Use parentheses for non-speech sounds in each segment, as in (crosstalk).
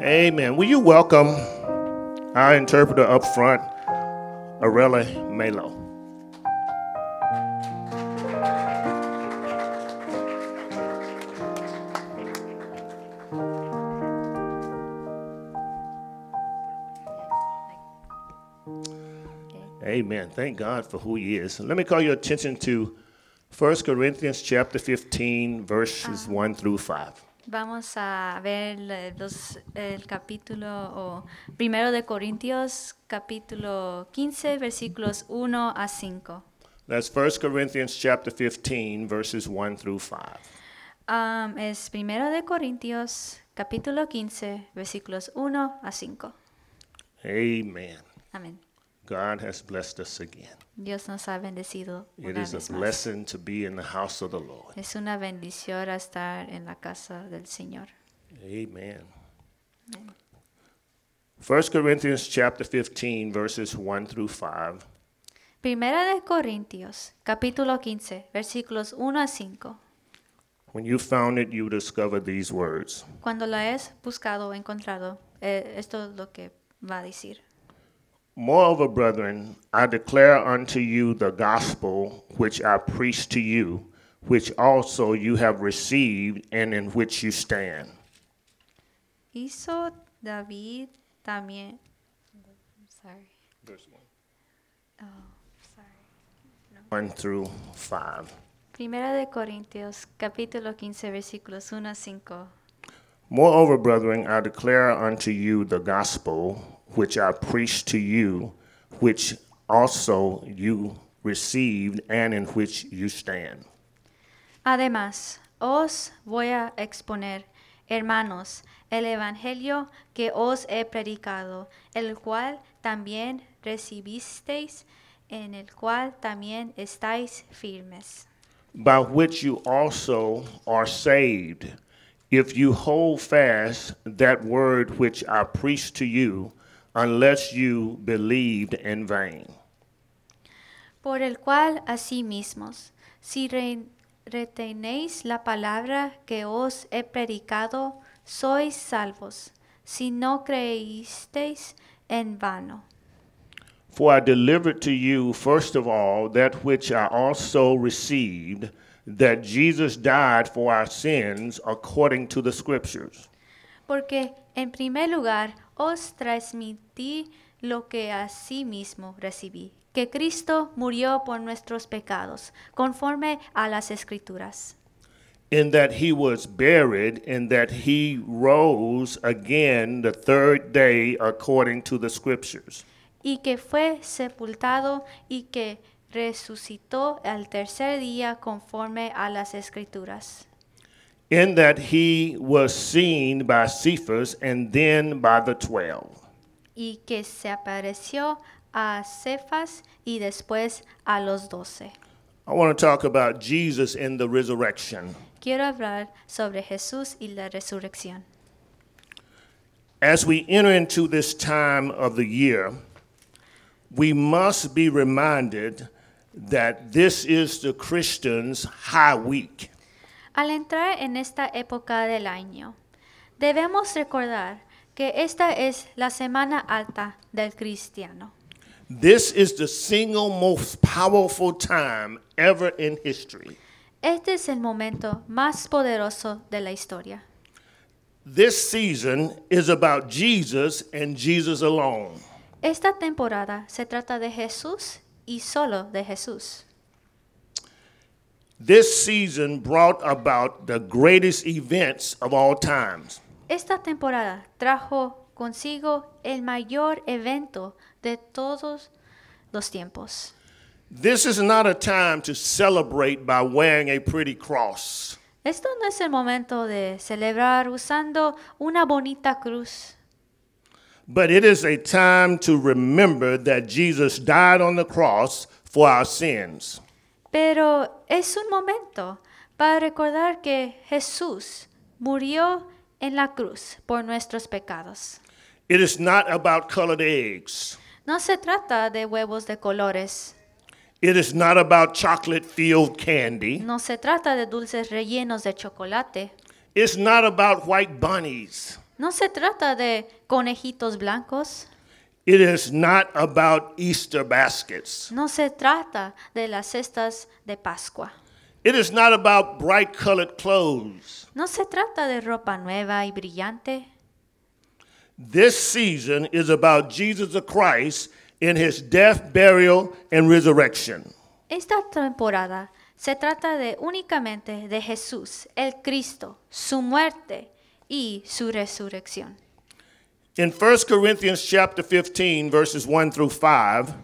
Amen. Will you welcome our interpreter up front, Arela Melo? Amen. Thank God for who he is. Let me call your attention to 1 Corinthians chapter 15 verses 1 through 5. Vamos a ver eh, el capítulo o primero de Corintios, capítulo 15, versículos 1 a 5. 1 Corinthians chapter 15, verses 1 through 5. Um, es primero de Corintios, capítulo 15, versículos 1 a 5. Amen. Amen. God has blessed us again. Dios nos ha bendecido. It is vez a más. to be in the house of the Lord. Es una bendición estar en la casa del Señor. Amen. 1 Corinthians chapter 15 verses 1 through 5. Primera de Corintios, capítulo 15, versículos 1 a 5. When you found it, you discovered these words. Cuando lo has buscado, encontrado, eh, esto es lo que va a decir. Moreover, brethren, I declare unto you the gospel which I preached to you, which also you have received and in which you stand. Hizo David también. I'm sorry. 1. Oh, sorry. 1 through 5. Primera de Corintios, capítulo 15, versículos 1 a 5. Moreover, brethren, I declare unto you the gospel which I preached to you, which also you received and in which you stand. Además, os voy a exponer, hermanos, el evangelio que os he predicado, el cual también recibisteis, en el cual también estáis firmes. By which you also are saved, if you hold fast that word which I preached to you unless you believed in vain. Por el cual así si re retenéis la palabra que os he predicado, sois salvos, si no creísteis en vano. For I delivered to you, first of all, that which I also received, that Jesus died for our sins according to the Scriptures. Porque, en primer lugar, os transmití lo que mismo recibí, que Cristo murió por nuestros pecados, conforme a las Escrituras. Y que fue sepultado y que resucitó al tercer día conforme a las Escrituras. in that he was seen by Cephas and then by the twelve. Y que se apareció a Cephas y después a los doce. I want to talk about Jesus and the resurrection. Quiero hablar sobre Jesús y la resurrección. As we enter into this time of the year, we must be reminded that this is the Christian's high week. Al entrar en esta época del año, debemos recordar que esta es la semana alta del cristiano. Este es el momento más poderoso de la historia. Esta temporada se trata de Jesús y solo de Jesús. This season brought about the greatest events of all times. Esta temporada trajo consigo el mayor evento de todos los tiempos. This is not a time to celebrate by wearing a pretty cross. Esto no es el momento de celebrar usando una bonita cruz. But it is a time to remember that Jesus died on the cross for our sins. Pero es un momento para recordar que Jesús murió en la cruz por nuestros pecados. No se trata de huevos de colores. No se trata de dulces rellenos de chocolate. No se trata de conejitos blancos. It is not about Easter baskets. No se trata de las cestas de Pascua. It is not about bright colored clothes. No se trata de ropa nueva y brillante. This season is about Jesus the Christ in his death, burial, and resurrection. Esta temporada se trata de únicamente de Jesús, el Cristo, su muerte y su resurrección. In 1 Corinthians chapter 15, verses 1 through 5,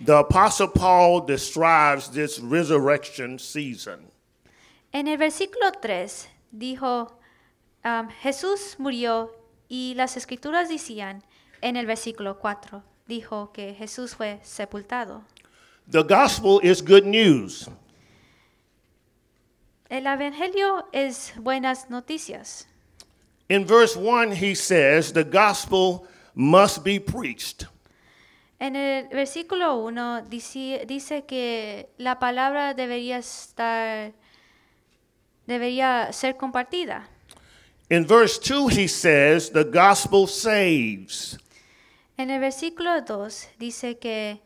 the Apostle Paul describes this resurrection season. En el versículo 3 dijo, um, Jesús murió y las escrituras decían, en el versículo 4 dijo que Jesús fue sepultado. The gospel is good news. El evangelio es buenas noticias. In verse 1, he says, the gospel must be preached. En el versículo 1 dice, dice, que la palabra debería estar debería ser compartida. In verse 2 he says the gospel saves. En el versículo 2 dice que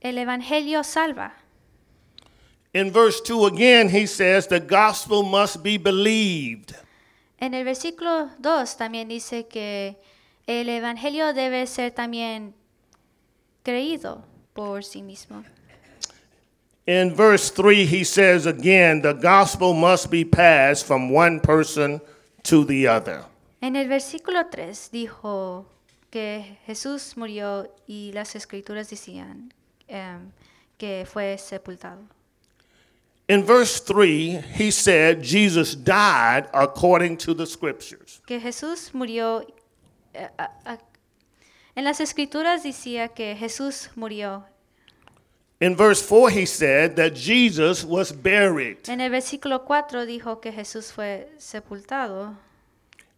el evangelio salva. In verse 2 again he says the gospel must be believed. En el versículo 2 también dice que el Evangelio debe ser también creído por sí mismo. En el versículo 3 dijo que Jesús murió y las escrituras decían em, que fue sepultado. In verse 3, he said Jesus died according to the scriptures. Que Jesús murió eh, En las escrituras decía que Jesús murió. In verse 4 he said that Jesus was buried. En el versículo 4 dijo que Jesús fue sepultado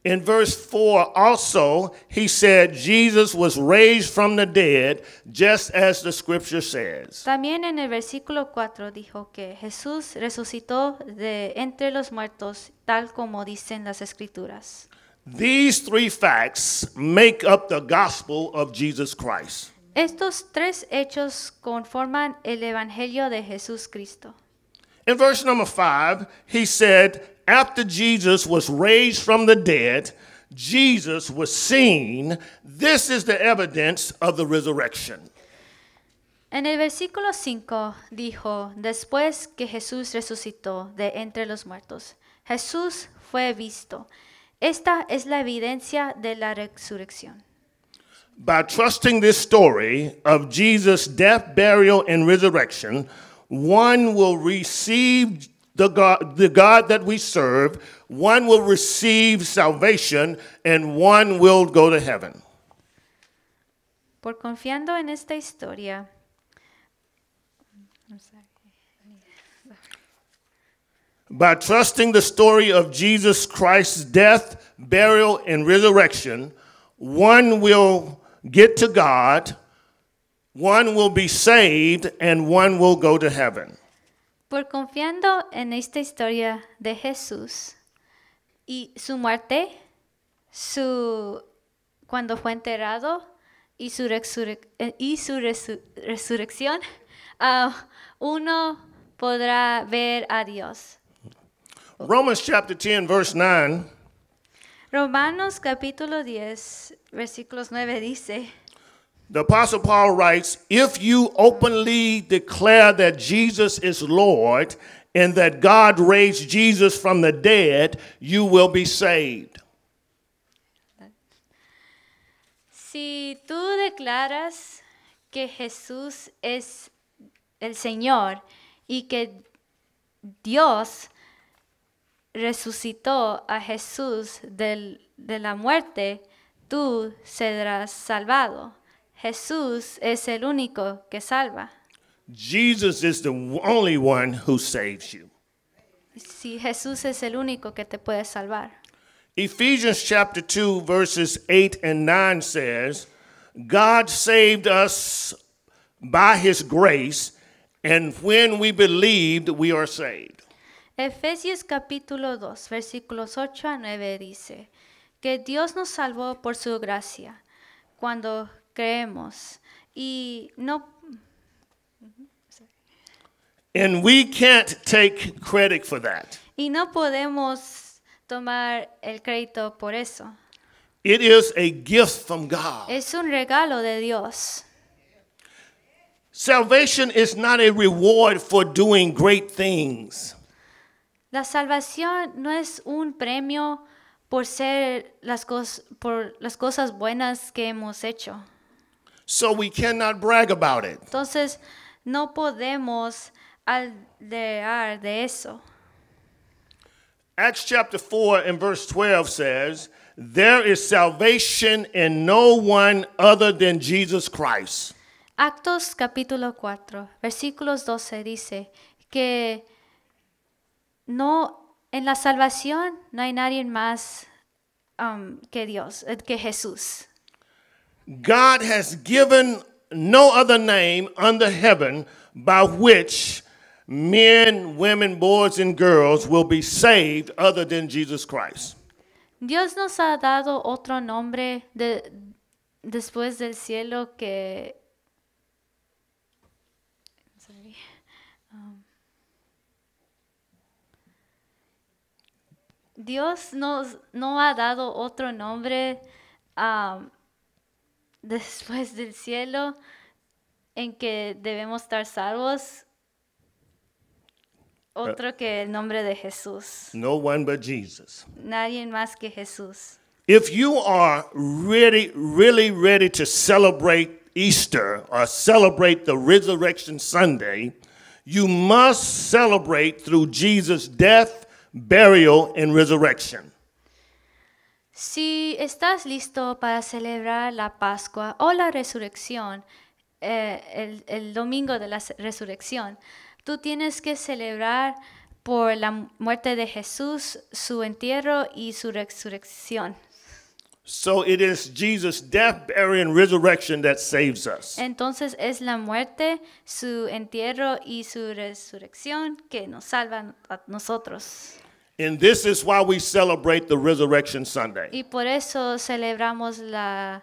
in verse 4 also he said Jesus was raised from the dead just as the scripture says. También en el versículo 4 dijo que Jesús resucitó de entre los muertos tal como dicen las escrituras. These three facts make up the gospel of Jesus Christ. Estos tres hechos conforman el evangelio de Jesús Cristo. In verse number 5 he said after Jesus was raised from the dead, Jesus was seen. This is the evidence of the resurrection. En el versículo 5 dijo, después que Jesús resucitó de entre los muertos, Jesús fue visto. Esta es la evidencia de la resurrección. By trusting this story of Jesus' death, burial, and resurrection, one will receive the God, the God that we serve, one will receive salvation and one will go to heaven. Por confiando en esta historia. By trusting the story of Jesus Christ's death, burial, and resurrection, one will get to God, one will be saved, and one will go to heaven. Por confiando en esta historia de Jesús y su muerte, su, cuando fue enterrado y su, eh, y su resurrección, (laughs) ah, uno podrá ver a Dios. Romanos capítulo 10 versículos 9 dice The Apostle Paul writes If you openly declare that Jesus is Lord and that God raised Jesus from the dead, you will be saved. Si tú declaras que Jesús es el Señor y que Dios resucitó a Jesús del, de la muerte, tú serás salvado. Jesús es el único que salva. Jesus is the only one who saves you. Si Jesús es el único que te puede salvar. Ephesians chapter 2 verses 8 and 9 says, God saved us by his grace and when we believed we are saved. Efesios capítulo 2 versículos 8 a 9 dice, que Dios nos salvó por su gracia cuando creemos y no And we can't take credit for that. Y no podemos tomar el crédito por eso. It is a gift from God. Es un regalo de Dios. Salvation is not a reward for doing great things. La salvación no es un premio por ser las, por las cosas buenas que hemos hecho. So we cannot brag about it. Entonces, no podemos aldear de eso. Acts chapter 4 and verse 12 says, There is salvation in no one other than Jesus Christ. Actos capítulo 4, versículos 12 dice que no en la salvación no hay nadie más um, que Dios, eh, que Jesús. God has given no other name under heaven by which men, women, boys, and girls will be saved other than Jesus Christ. Dios nos ha dado otro nombre de, después del cielo que um, Dios nos no ha dado otro nombre um, después del cielo en que debemos estar salvos. Uh, otro que el nombre de Jesús. No one but Jesus. Nadie más que Jesús. If you are really, really ready to celebrate Easter or celebrate the Resurrection Sunday, you must celebrate through Jesus' death, burial, and resurrection. Si estás listo para celebrar la Pascua o la resurrección, eh, el, domingo de la resurrección, tú tienes que celebrar por la muerte de Jesús, su entierro y su resurrección. So it is Jesus' death, resurrection that saves us. Entonces es la muerte, su entierro y su resurrección que nos salvan a nosotros. And this is why we celebrate the Resurrection Sunday. Y por eso celebramos la,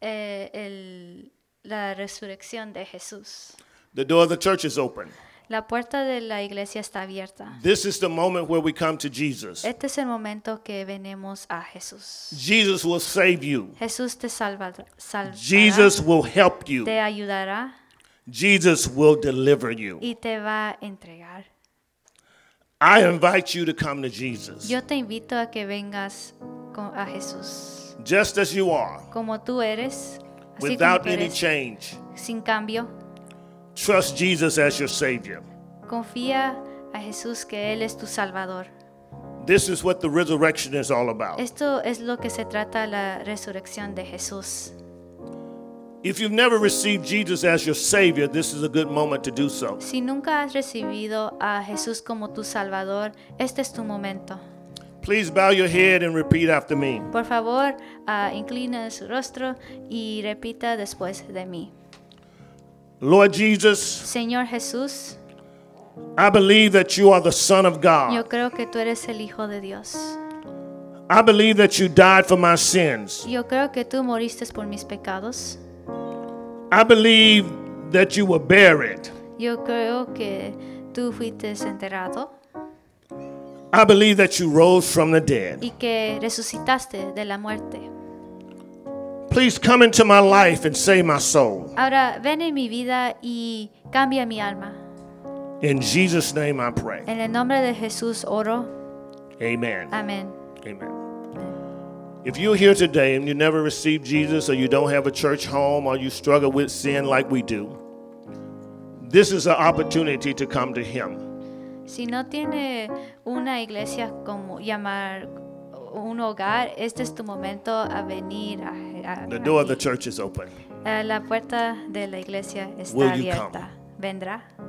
eh, el, la resurrección de Jesús. The door of the church is open. La puerta de la iglesia está abierta. This is the moment where we come to Jesus. Este es el momento que venimos a Jesús. Jesus will save you. Jesús te salva, salvará. Jesus will help you. Te ayudará. Jesus will deliver you. Y te va a entregar. I invite you to come to Jesus. Yo te invito a que vengas a Jesús. Just as you are. Como tú eres. Así without como tú any eres, change. Sin cambio. Trust Jesus as your savior. Confía a Jesús que él es tu salvador. This is what the resurrection is all about. Esto es lo que se trata la resurrección de Jesús. If you've never received Jesus as your savior, this is a good moment to do so. Si nunca has recibido a Jesús como tu salvador, este es tu momento. Please bow your head and repeat after me. Por favor, uh, ah, inclina su rostro y repita después de mí. Lord Jesus, Señor Jesús, I believe that you are the son of God. Yo creo que tú eres el hijo de Dios. I believe that you died for my sins. Yo creo que tú moriste por mis pecados. I believe that you were buried. Yo creo que tú fuiste enterrado. I believe that you rose from the dead. Y que resucitaste de la muerte. Please come into my life and save my soul. Ahora ven en mi vida y cambia mi alma. In Jesus name I pray. En el nombre de Jesús oro. Amen. Amen. Amen. If you're here today and you never received Jesus or you don't have a church home or you struggle with sin like we do, this is an opportunity to come to him. Si no tiene una iglesia como llamar un hogar, este es tu momento a venir a, a The door of the church is open. La puerta de la iglesia está Will abierta. You come? ¿Vendrá?